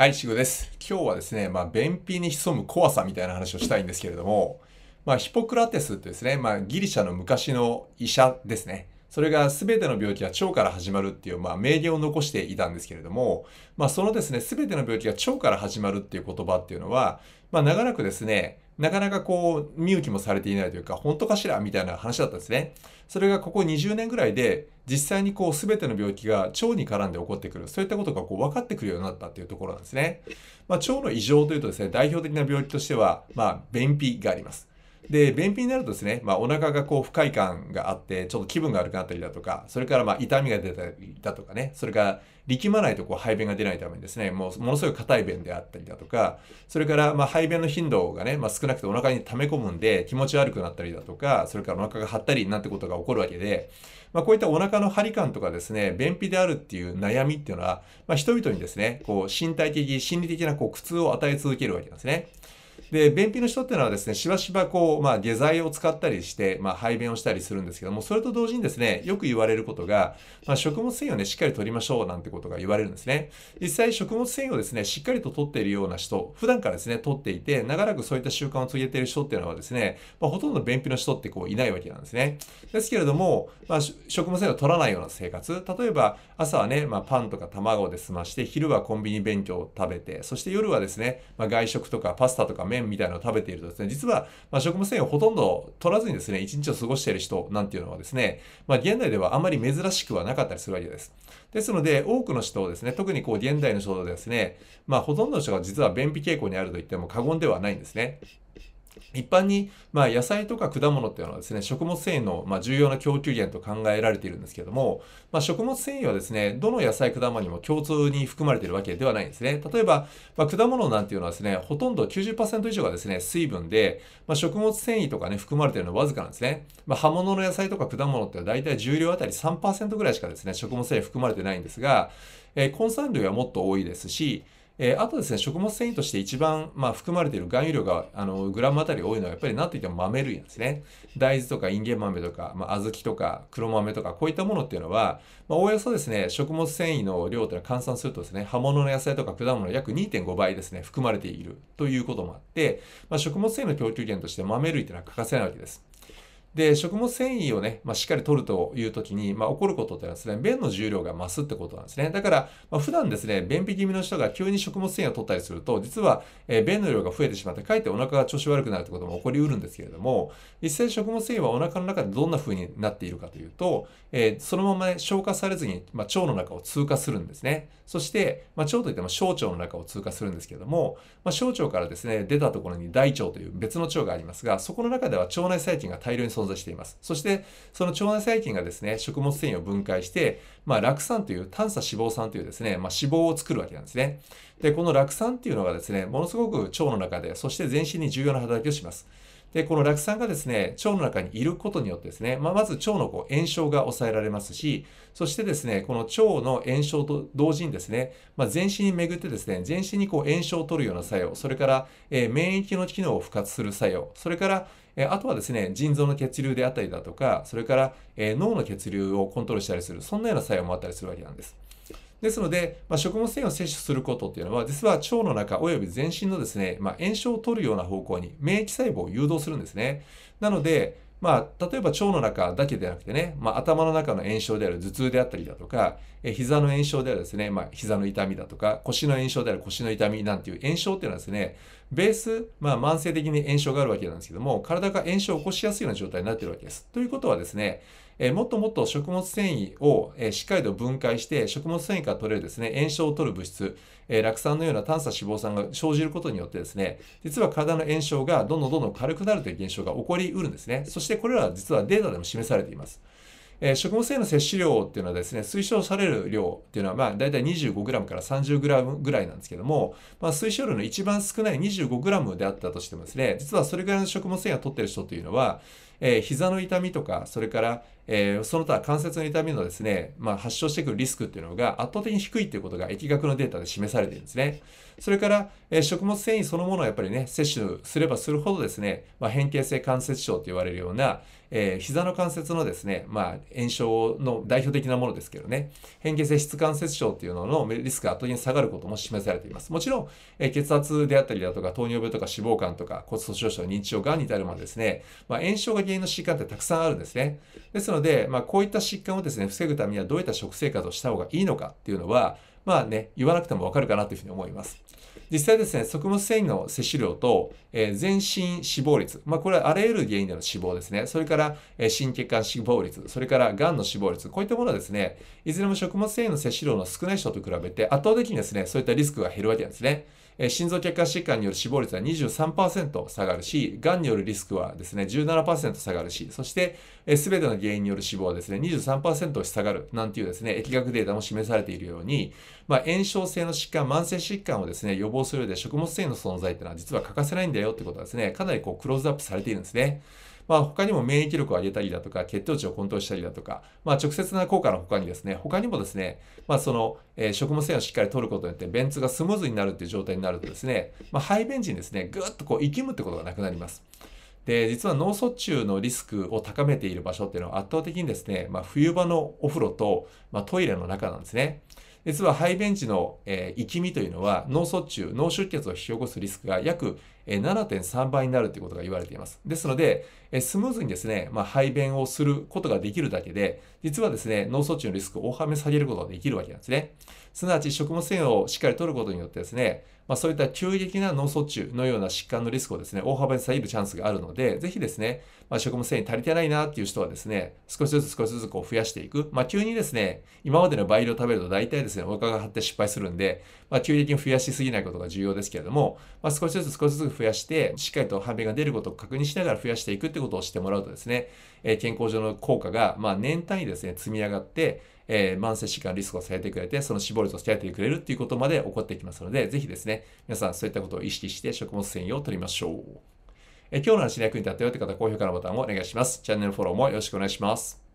はい、しごです。今日はですね、まあ、便秘に潜む怖さみたいな話をしたいんですけれども、まあ、ヒポクラテスってですね、まあ、ギリシャの昔の医者ですね。それが全ての病気は腸から始まるっていう、まあ、名言を残していたんですけれども、まあ、そのですね、全ての病気が腸から始まるっていう言葉っていうのは、まあ、長らくですね、なかなかこう、見受けもされていないというか、本当かしらみたいな話だったんですね。それがここ20年ぐらいで、実際にこう、すべての病気が腸に絡んで起こってくる。そういったことがこう、分かってくるようになったっていうところなんですね。まあ、腸の異常というとですね、代表的な病気としては、まあ、便秘があります。で便秘になるとですね、まあ、お腹がこう不快感があってちょっと気分が悪くなったりだとかそれからまあ痛みが出たりだとかねそれから力まないとこう排便が出ないためにですねもうものすごい硬い便であったりだとかそれからまあ排便の頻度がね、まあ、少なくてお腹に溜め込むんで気持ち悪くなったりだとかそれからお腹が張ったりなんてことが起こるわけで、まあ、こういったお腹の張り感とかですね便秘であるっていう悩みっていうのは、まあ、人々にですねこう身体的心理的なこう苦痛を与え続けるわけなんですね。で、便秘の人っていうのはですね、しばしばこう、まあ、下剤を使ったりして、まあ、排便をしたりするんですけども、それと同時にですね、よく言われることが、まあ、食物繊維をね、しっかりとりましょうなんてことが言われるんですね。実際、食物繊維をですね、しっかりと取っているような人、普段からですね、取っていて、長らくそういった習慣を告げている人っていうのはですね、まあ、ほとんど便秘の人ってこう、いないわけなんですね。ですけれども、まあ、食物繊維を取らないような生活、例えば、朝はね、まあ、パンとか卵で済まして、昼はコンビニ勉強を食べて、そして夜はですね、まあ、外食とかパスタとか麺みたいなのを食べているとですね、実は、ま食物繊維をほとんど取らずにですね、一日を過ごしている人なんていうのはですね、まあ、現代ではあまり珍しくはなかったりするわけです。ですので、多くの人をですね、特にこう、現代の人でですね、まあ、ほとんどの人が実は便秘傾向にあると言っても過言ではないんですね。一般に、まあ、野菜とか果物っていうのはですね、食物繊維の、ま重要な供給源と考えられているんですけども、まあ、食物繊維はですね、どの野菜、果物にも共通に含まれているわけではないんですね。例えば、まあ、果物なんていうのはですね、ほとんど90%以上がですね、水分で、ま食物繊維とかね、含まれているのはわずかなんですね。ま葉物の野菜とか果物ってのは大体重量あたり3%ぐらいしかですね、食物繊維含まれてないんですが、えー、根酸類はもっと多いですし、えー、あとですね、食物繊維として一番、まあ、含まれている含有量が、あの、グラムあたり多いのは、やっぱり何といっても豆類なんですね。大豆とかインゲン豆とか、まあ、小豆とか黒豆とか、こういったものっていうのは、まあ、おおよそですね、食物繊維の量というのは換算するとですね、葉物の野菜とか果物の約2.5倍ですね、含まれているということもあって、まあ、食物繊維の供給源として豆類というのは欠かせないわけです。で、食物繊維をね、まあ、しっかり取るという時に、まあ、起こることってのはですね、便の重量が増すってことなんですね。だから、まあ、普段ですね、便秘気味の人が急に食物繊維を取ったりすると、実は、えー、便の量が増えてしまって、かえってお腹が調子悪くなるってことも起こりうるんですけれども、一際食物繊維はお腹の中でどんな風になっているかというと、えー、そのまま、ね、消化されずに、ま腸の中を通過するんですね。そして、ま腸といっても小腸の中を通過するんですけれども、ま小腸からですね、出たところに大腸という別の腸がありますが、そこの中では腸内細菌が大量に存在しています。そして、その腸内細菌がですね、食物繊維を分解して、まあ、酪酸という炭鎖脂肪酸というですね、まあ、脂肪を作るわけなんですね。で、この酪酸っていうのがですね、ものすごく腸の中で、そして全身に重要な働きをします。で、この酪酸がですね、腸の中にいることによってですね、まあ、まず腸のこう炎症が抑えられますし、そしてですね、この腸の炎症と同時にですね、まあ、全身に巡ってですね、全身にこう炎症を取るような作用、それから、えー、免疫の機能を復活する作用、それから、えあとはですね、腎臓の血流であったりだとか、それから、え脳の血流をコントロールしたりする、そんなような作用もあったりするわけなんです。ですので、まあ、食物繊維を摂取することっていうのは、実は腸の中及び全身のですね、まあ、炎症を取るような方向に免疫細胞を誘導するんですね。なので、まあ、例えば腸の中だけでなくてね、まあ、頭の中の炎症である頭痛であったりだとか、え膝の炎症であるですね、まあ、膝の痛みだとか、腰の炎症である腰の痛みなんていう炎症っていうのはですね、ベース、まあ、慢性的に炎症があるわけなんですけども、体が炎症を起こしやすいような状態になってるわけです。ということはですね、えもっともっと食物繊維を、えしっかりと分解して、食物繊維から取れるですね、炎症を取る物質、え酪酸のような炭素脂肪酸が生じることによってですね、実は体の炎症がどんどんどんどん軽くなるという現象が起こりうるんですね。そしてこれらは実はデータでも示されています。えー、食物繊維の摂取量っていうのはですね、推奨される量っていうのは、まあ、大体 25g から 30g ぐらいなんですけども、まあ、推奨量の一番少ない 25g であったとしてもですね、実はそれぐらいの食物繊維を取ってる人というのは、えー、膝の痛みとか、それから、えー、その他関節の痛みのですね、まあ、発症してくるリスクっていうのが圧倒的に低いということが疫学のデータで示されてるんですね。それから、えー、食物繊維そのものをやっぱりね、摂取すればするほどですね、まあ、変形性関節症と言われるような、えー、膝の関節のですね、まあ、炎症の代表的なものですけどね、変形性質関節症っていうののリスクが圧倒的に下がることも示されています。もちろん、えー、血圧であったりだとか、糖尿病とか脂肪肝とか骨粗鬆症、認知症、がんに至るまでですね、まあ、炎症が原因の疾患ってたくさんあるんですね。ですので、まあ、こういった疾患をですね、防ぐためにはどういった食生活をした方がいいのかっていうのは、まあね、言わなくてもわかるかなというふうに思います。実際ですね、食物繊維の摂取量と、えー、全身死亡率、まあ、これはあらゆる原因での死亡ですね、それから、えー、心血管死亡率、それからがんの死亡率、こういったものはですね、いずれも食物繊維の摂取量の少ない人と比べて圧倒的にですね、そういったリスクが減るわけなんですね。え心臓血管疾患による死亡率は23%下がるし、癌によるリスクはですね、17%下がるし、そして、すべての原因による死亡はですね、23%下がる、なんていうですね、疫学データも示されているように、まあ、炎症性の疾患、慢性疾患をですね、予防する上で食物繊維の存在っていうのは実は欠かせないんだよってことはですね、かなりこう、クローズアップされているんですね。まあ、他にも免疫力を上げたりだとか、血糖値をコントロールしたりだとか、まあ、直接な効果の他にですね、他にもですね、まあ、その、えー、食物繊維をしっかり取ることによって、便通がスムーズになるっていう状態になるとですね、まあ、排便時にですね、ぐっとこう、息むってことがなくなります。で実は脳卒中のリスクを高めている場所っていうのは圧倒的にですね、まあ、冬場のお風呂と、まあ、トイレの中なんですね。実は排便時の、えー、息みというのは脳卒中、脳出血を引き起こすリスクが約7.3倍になるということが言われています。ですので、スムーズにですね、まあ、排便をすることができるだけで、実はですね、脳卒中のリスクを大幅に下げることができるわけなんですね。すなわち食物繊維をしっかりとることによってですね、まあ、そういった急激な脳卒中のような疾患のリスクをですね、大幅に下げるチャンスがあるので、ぜひですね、まあ、食物繊維足りてないなっていう人はですね、少しずつ少しずつこう増やしていく。まあ、急にですね、今までの倍量食べると大体ですね、お腹が張って失敗するんで、まあ、急激に増やしすぎないことが重要ですけれども、まあ、少しずつ少しずつ増やして、しっかりと判明が出ることを確認しながら増やしていくってことをしてもらうとですね、えー、健康上の効果が、まあ、年単位ですね、積み上がって、えー、慢性疾患リスクを下げてくれて、その死亡率を下げてくれるっていうことまで起こってきますので、ぜひですね、皆さんそういったことを意識して食物繊維を取りましょう。えー、今日の話に役に立ったよって方、高評価のボタンをお願いします。チャンネルフォローもよろしくお願いします。